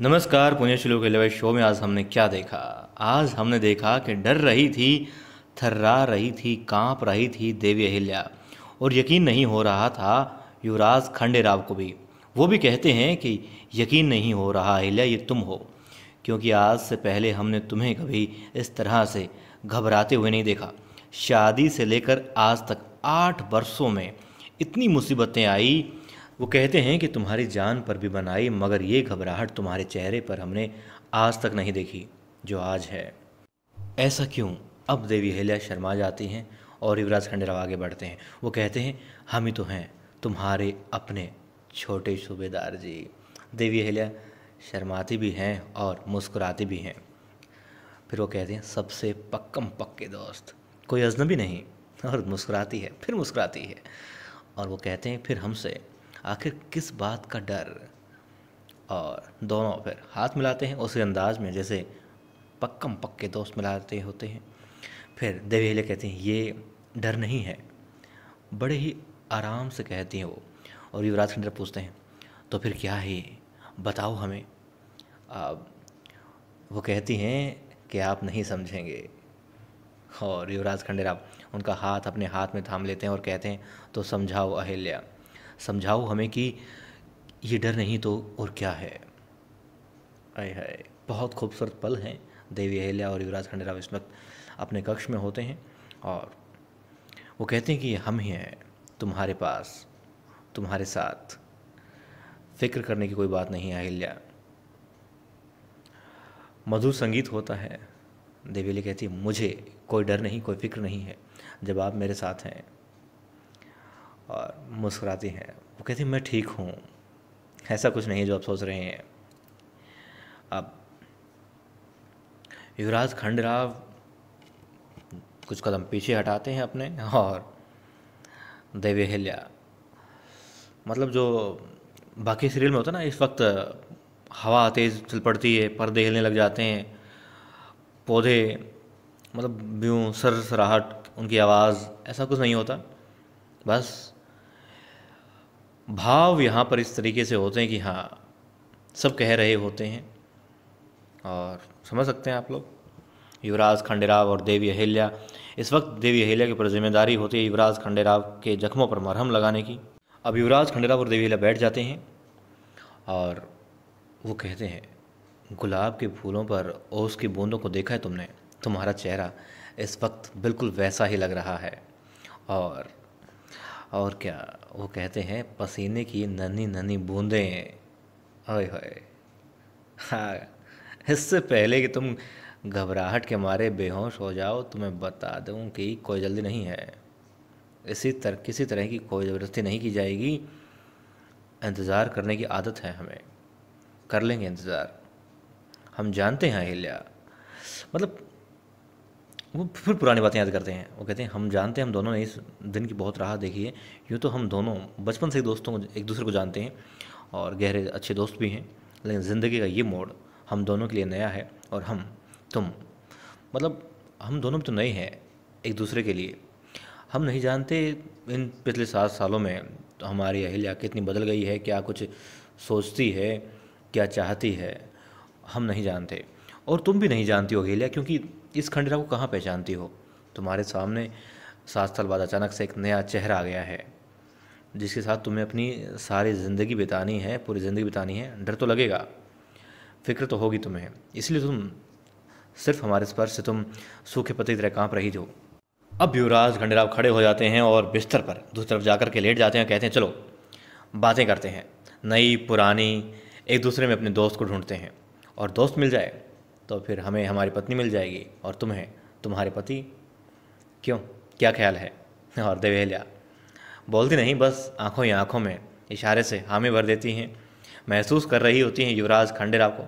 नमस्कार पुण्य के लिए शो में आज हमने क्या देखा आज हमने देखा कि डर रही थी थर्रा रही थी कांप रही थी देवी अहिल्या और यकीन नहीं हो रहा था युवराज खंडेराव को भी वो भी कहते हैं कि यकीन नहीं हो रहा अहिल्या ये तुम हो क्योंकि आज से पहले हमने तुम्हें कभी इस तरह से घबराते हुए नहीं देखा शादी से लेकर आज तक आठ वर्षों में इतनी मुसीबतें आई वो कहते हैं कि तुम्हारी जान पर भी बनाई मगर ये घबराहट तुम्हारे चेहरे पर हमने आज तक नहीं देखी जो आज है ऐसा क्यों अब देवी हेलिया शर्मा जाती हैं और युवराज खंडेराव आगे बढ़ते हैं वो कहते हैं हम ही तो हैं तुम्हारे अपने छोटे सूबेदार जी देवी अहल्या शर्माती भी हैं और मुस्कुराती भी हैं फिर वो कहते हैं सबसे पक्कम पक्के दोस्त कोई अजनबी नहीं और मुस्कुराती है फिर मुस्कुराती है और वो कहते हैं फिर हमसे आखिर किस बात का डर और दोनों फिर हाथ मिलाते हैं उसी अंदाज में जैसे पक्कम पक्के दोस्त मिलाते होते हैं फिर देवेले कहते हैं ये डर नहीं है बड़े ही आराम से कहती हैं वो और युवराज खंडर पूछते हैं तो फिर क्या है बताओ हमें आप वो कहती हैं कि आप नहीं समझेंगे और युवराज खंडेराव उनका हाथ अपने हाथ में थाम लेते हैं और कहते हैं तो समझाओ अहिल्या समझाओ हमें कि ये डर नहीं तो और क्या है आय हाय बहुत खूबसूरत पल हैं देवी अहिल्या और युवराज खंडेराव इस वक्त अपने कक्ष में होते हैं और वो कहते हैं कि हम ही हैं तुम्हारे पास तुम्हारे साथ फिक्र करने की कोई बात नहीं है अहिल्या मधुर संगीत होता है देवीली कहती है मुझे कोई डर नहीं कोई फिक्र नहीं है जब आप मेरे साथ हैं और मुस्कुराती हैं वो कहती मैं ठीक हूँ ऐसा कुछ नहीं जो आप सोच रहे हैं अब युवराज खंडराव कुछ कदम पीछे हटाते हैं अपने और हिल्या मतलब जो बाकी सीरियल में होता है ना इस वक्त हवा तेज़ चल पड़ती है पर्दे हिलने लग जाते हैं पौधे मतलब यूँ सर सराहट उनकी आवाज़ ऐसा कुछ नहीं होता बस भाव यहाँ पर इस तरीके से होते हैं कि हाँ सब कह रहे होते हैं और समझ सकते हैं आप लोग युवराज खंडेराव और देवी अहिल्या इस वक्त देवी अहिल्या के ऊपर जिम्मेदारी होती है युवराज खंडेराव के जख्मों पर मरहम लगाने की अब युवराज खंडेराव और देवी अहिल्या बैठ जाते हैं और वो कहते हैं गुलाब के फूलों पर ओस की बूंदों को देखा है तुमने तुम्हारा चेहरा इस वक्त बिल्कुल वैसा ही लग रहा है और और क्या वो कहते हैं पसीने की नन्ही नन्ही बूंदें ओए हाय हाँ इससे पहले कि तुम घबराहट के मारे बेहोश हो जाओ तुम्हें बता दूँ कि कोई जल्दी नहीं है इसी तरह किसी तरह की कोई ज़बरदस्ती नहीं की जाएगी इंतज़ार करने की आदत है हमें कर लेंगे इंतज़ार हम जानते हैं अहिल्या मतलब वो फिर पुरानी बातें याद करते हैं वो कहते हैं हम जानते हैं हम दोनों ने इस दिन की बहुत राह देखी है यूँ तो हम दोनों बचपन से दोस्तों को एक दूसरे को जानते हैं और गहरे अच्छे दोस्त भी हैं लेकिन ज़िंदगी का ये मोड़ हम दोनों के लिए नया है और हम तुम मतलब हम दोनों तो नए हैं एक दूसरे के लिए हम नहीं जानते इन पिछले सात सालों में तो हमारी अहिल्या कितनी बदल गई है क्या कुछ सोचती है क्या चाहती है हम नहीं जानते और तुम भी नहीं जानती हो हेलिया क्योंकि इस खंडरा को कहाँ पहचानती हो तुम्हारे सामने सात साल बाद अचानक से एक नया चेहरा आ गया है जिसके साथ तुम्हें अपनी सारी ज़िंदगी बितानी है पूरी ज़िंदगी बितानी है डर तो लगेगा फिक्र तो होगी तुम्हें इसलिए तुम सिर्फ हमारे स्पर्श से तुम सूखे पत्ते की तरह कांप रही हो अब युवराज खंडेराव खड़े हो जाते हैं और बिस्तर पर दूसरी तरफ जाकर के लेट जाते हैं कहते हैं चलो बातें करते हैं नई पुरानी एक दूसरे में अपने दोस्त को ढूंढते हैं और दोस्त मिल जाए तो फिर हमें हमारी पत्नी मिल जाएगी और तुम्हें तुम्हारे पति क्यों क्या ख्याल है और देवेलिया बोलती नहीं बस आंखों या आंखों में इशारे से हामी भर देती हैं महसूस कर रही होती हैं युवराज खंडेराव को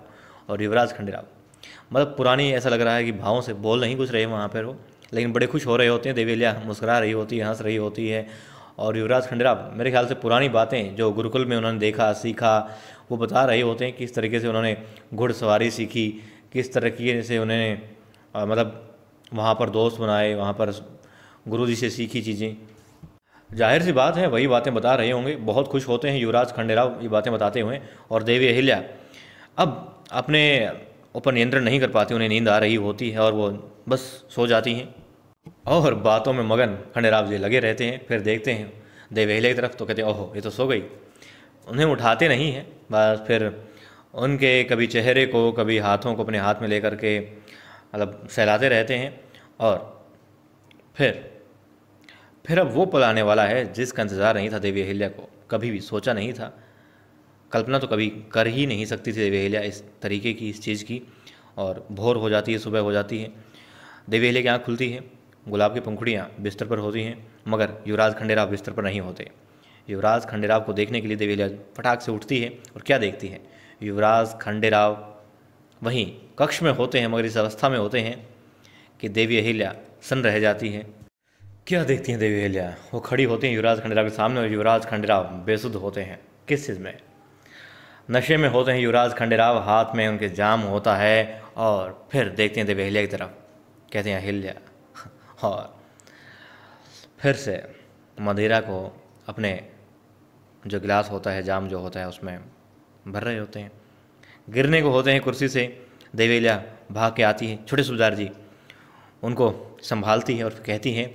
और युवराज खंडेराव मतलब पुरानी ऐसा लग रहा है कि भावों से बोल नहीं कुछ रहे वहाँ पर वो लेकिन बड़े खुश हो रहे होते हैं देवेलिया मुस्करा रही होती है हंस रही होती है और युवराज खंडेराव मेरे ख्याल से पुरानी बातें जो गुरुकुल में उन्होंने देखा सीखा वो बता रहे होते हैं किस तरीके से उन्होंने घुड़सवारी सीखी किस तरीके से उन्हें मतलब वहाँ पर दोस्त बनाए वहाँ पर गुरु जी से सीखी चीज़ें जाहिर सी बात है वही बातें बता रहे होंगे बहुत खुश होते हैं युवराज खंडेराव ये बातें बताते हुए और देवी अहिल्या अब अपने ऊपर नियंत्रण नहीं कर पाती उन्हें नींद आ रही होती है और वो बस सो जाती हैं और बातों में मगन खंडेराव जी लगे रहते हैं फिर देखते हैं देवी अहिल्या की तरफ तो कहते ओहो ये तो सो गई उन्हें उठाते नहीं हैं बस फिर उनके कभी चेहरे को कभी हाथों को अपने हाथ में लेकर के मतलब सहलाते रहते हैं और फिर फिर अब वो पल आने वाला है जिसका इंतज़ार नहीं था देवी अहिल्या को कभी भी सोचा नहीं था कल्पना तो कभी कर ही नहीं सकती थी देवी अहिल्या इस तरीके की इस चीज़ की और भोर हो जाती है सुबह हो जाती है देवी अहिल्या की आँख खुलती है गुलाब की पंखुड़ियाँ बिस्तर पर होती हैं मगर युवराज खंडेराव बिस्तर पर नहीं होते युवराज खंडेराव को देखने के लिए देवी अहिल्या फटाक से उठती है और क्या देखती है युवराज खंडेराव वहीं कक्ष में होते हैं मगर इस अवस्था में होते हैं कि देवी अहिल्या सन रह जाती हैं क्या देखती हैं देवी अहिल्या वो खड़ी होती हैं युवराज खंडेराव के सामने और युवराज खंडेराव बेसुद होते हैं किस चीज़ में नशे में होते हैं युवराज खंडेराव हाथ में उनके जाम होता है और फिर देखते हैं देवी अहिल्या की तरफ कहते हैं अहिल्या और फिर से मदिरा को अपने जो गिलास होता है जाम जो होता है उसमें भर रहे होते हैं गिरने को होते हैं कुर्सी से देवेलिया भाग के आती है छोटे सूबेदार जी उनको संभालती है और कहती है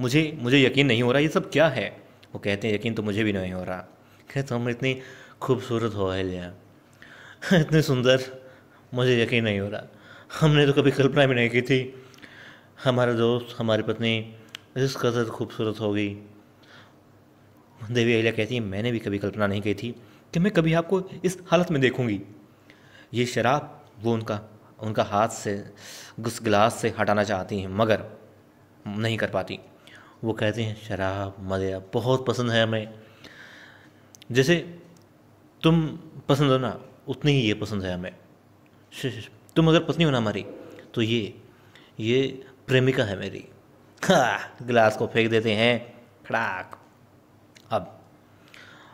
मुझे मुझे यकीन नहीं हो रहा ये सब क्या है वो कहते हैं यकीन तो मुझे भी नहीं हो रहा कहते तुम इतनी खूबसूरत हो अहल्या इतनी सुंदर मुझे यकीन नहीं हो रहा हमने तो कभी कल्पना भी नहीं की थी हमारा दोस्त हमारी पत्नी इस कदर खूबसूरत होगी देवी अहिल्या कहती है मैंने भी कभी कल्पना नहीं की थी कि मैं कभी आपको इस हालत में देखूंगी ये शराब वो उनका उनका हाथ से उस गिलास से हटाना चाहती हैं मगर नहीं कर पाती वो कहते हैं शराब मदिरा बहुत पसंद है हमें जैसे तुम पसंद हो ना उतनी ही ये पसंद है हमें तुम अगर पत्नी हो ना हमारी तो ये ये प्रेमिका है मेरी हाँ गिलास को फेंक देते हैं खड़ाक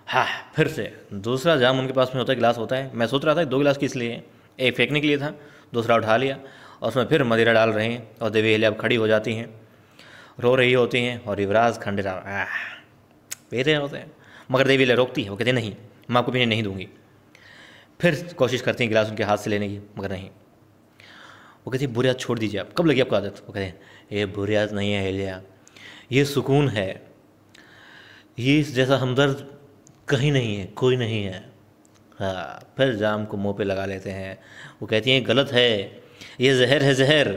हाँ फिर से दूसरा जाम उनके पास में होता है गिलास होता है मैं सोच रहा था दो गिलास किस लिए एक फेंकने के लिए था दूसरा उठा लिया और उसमें फिर मदिरा डाल रहे हैं और देवी हेली अब खड़ी हो जाती हैं रो रही होती हैं और युवराज खंडेरा पी रहे होते हैं मगर देवी हिलिया रोकती है वो कहते नहीं मैं आपको पीने नहीं दूंगी फिर कोशिश करती हैं गिलास उनके हाथ से लेने की मगर नहीं वो कहती है बुरी आदत छोड़ दीजिए आप कब लगी आपको आदत वो कहते हैं ये बुरी आदत नहीं है हेलिया ये सुकून है ये जैसा हमदर्द कहीं नहीं है कोई नहीं है हाँ फिर जाम को मुंह पे लगा लेते हैं वो कहती हैं गलत है ये जहर है जहर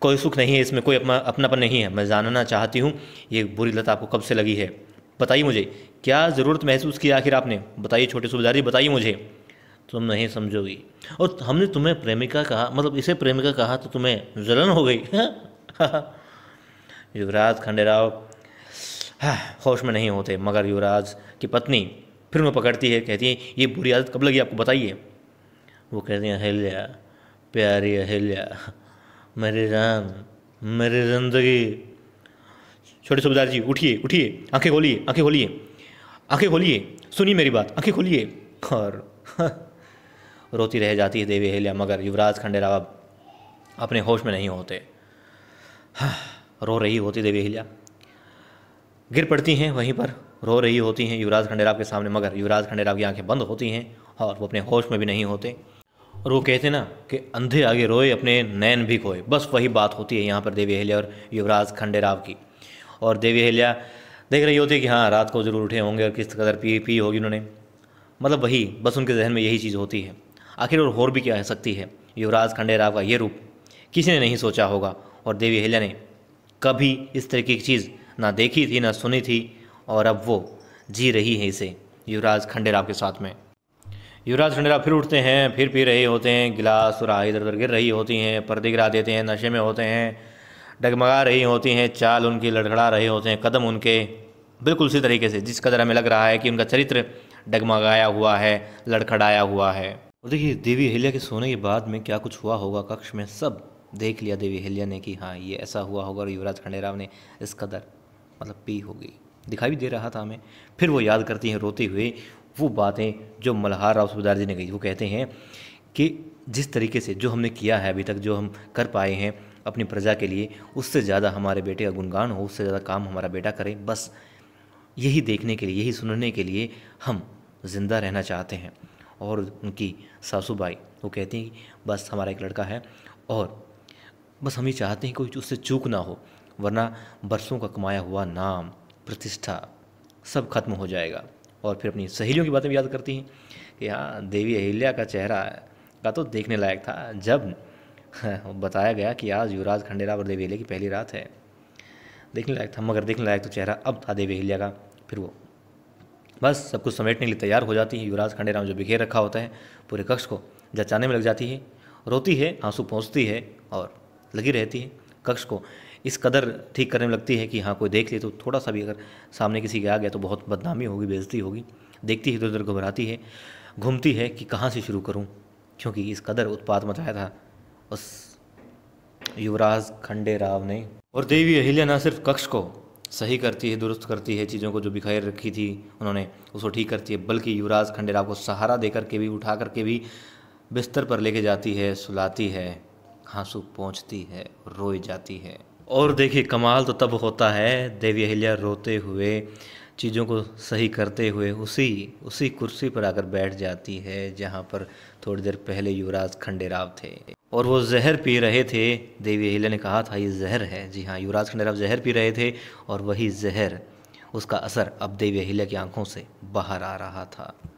कोई सुख नहीं है इसमें कोई अपना अपनापन नहीं है मैं जानना चाहती हूँ ये बुरी लत आपको कब से लगी है बताइए मुझे क्या ज़रूरत महसूस की आखिर आपने बताइए छोटे सुबेदारी बताइए मुझे तुम नहीं समझोगी और हमने तुम्हें प्रेमिका कहा मतलब इसे प्रेमिका कहा तो तुम्हें जलन हो गई युवराज खंडेराव हाँ, होश में नहीं होते मगर युवराज की पत्नी फिर उन्हें पकड़ती है कहती है ये बुरी आदत कब लगी आपको बताइए वो कहती हैं अहिल्या प्यारी अहिल्या मेरी जान मेरी जिंदगी छोटे सुबेदार जी उठिए उठिए आंखें खोलिए आंखें खोलिए आंखें खोलिए सुनिए मेरी बात आंखें खोलिए और रोती रह जाती है देवी अहिल्या मगर युवराज खंडेराव अपने होश में नहीं होते हाँ, रो रही होती देवी अहिल्या गिर पड़ती हैं वहीं पर रो रही होती हैं युवराज खंडेराव के सामने मगर युवराज खंडेराव की आंखें बंद होती हैं और वो अपने होश में भी नहीं होते और वो कहते ना कि अंधे आगे रोए अपने नैन भी खोए बस वही बात होती है यहाँ पर देवी अहल्या और युवराज खंडेराव की और देवी अहल्या देख रही होती है कि हाँ रात को ज़रूर उठे होंगे और किस कदर पी पी होगी उन्होंने मतलब वही बस उनके जहन में यही चीज़ होती है आखिर और होर भी क्या है सकती है युवराज खंडेराव का ये रूप किसी ने नहीं सोचा होगा और देवी अहल्या ने कभी इस तरीके की चीज़ ना देखी थी ना सुनी थी और अब वो जी रही है इसे युवराज खंडेराव के साथ में युवराज खंडेराव फिर उठते हैं फिर पी रहे होते हैं गिलास और इधर उधर गिर रही होती हैं पर्दे गिरा देते हैं नशे में होते हैं डगमगा रही होती हैं चाल उनकी लड़खड़ा रहे होते हैं कदम उनके बिल्कुल उसी तरीके से जिस कदर हमें लग रहा है कि उनका चरित्र डगमगाया हुआ है लड़खड़ाया हुआ है और देखिए देवी हिलिया के सोने के बाद में क्या कुछ हुआ होगा कक्ष में सब देख लिया देवी हेलिया ने कि हाँ ये ऐसा हुआ होगा और युवराज खंडेराव ने इस कदर मतलब पी हो गई दिखाई भी दे रहा था हमें फिर वो याद करती हैं रोते हुए वो बातें जो मल्हार राव सुबेदार जी ने कही वो कहते हैं कि जिस तरीके से जो हमने किया है अभी तक जो हम कर पाए हैं अपनी प्रजा के लिए उससे ज़्यादा हमारे बेटे का गुणगान हो उससे ज़्यादा काम हमारा बेटा करे बस यही देखने के लिए यही सुनने के लिए हम ज़िंदा रहना चाहते हैं और उनकी सासूबाई वो कहती हैं कि बस हमारा एक लड़का है और बस हम ये चाहते हैं कोई उससे चूक ना हो वरना बरसों का कमाया हुआ नाम प्रतिष्ठा सब खत्म हो जाएगा और फिर अपनी सहेलियों की बातें भी याद करती हैं कि हाँ देवी अहिल्या का चेहरा का तो देखने लायक था जब बताया गया कि आज युवराज खंडेरा और देवी अहिल्या की पहली रात है देखने लायक था मगर देखने लायक तो चेहरा अब था देवी अहिल्या का फिर वो बस सब कुछ समेटने के लिए तैयार हो जाती है युवराज खंडेराव जो बिखेर रखा होता है पूरे कक्ष को जचाने में लग जाती है रोती है आंसू पहुँचती है और लगी रहती है कक्ष को इस कदर ठीक करने में लगती है कि हाँ कोई देख ले तो थोड़ा सा भी अगर सामने किसी के आ गया तो बहुत बदनामी होगी बेजती होगी देखती है तो इधर उधर घबराती है घूमती है कि कहाँ से शुरू करूँ क्योंकि इस कदर उत्पाद मचाया था उस युवराज खंडे राव ने और देवी अहिल्या ना सिर्फ कक्ष को सही करती है दुरुस्त करती है चीज़ों को जो बिखेर रखी थी उन्होंने उसको ठीक करती है बल्कि युवराज खंडेराव को सहारा दे करके भी उठा करके भी बिस्तर पर लेके जाती है सुलाती है हाँसू पहुँचती है रोई जाती है और देखिए कमाल तो तब होता है देवी अहिल्या रोते हुए चीज़ों को सही करते हुए उसी उसी कुर्सी पर आकर बैठ जाती है जहाँ पर थोड़ी देर पहले युवराज खंडेराव थे और वो जहर पी रहे थे देवी अहिल्या ने कहा था ये जहर है जी हाँ युवराज खंडेराव जहर पी रहे थे और वही जहर उसका असर अब देवी अहिल्या की आंखों से बाहर आ रहा था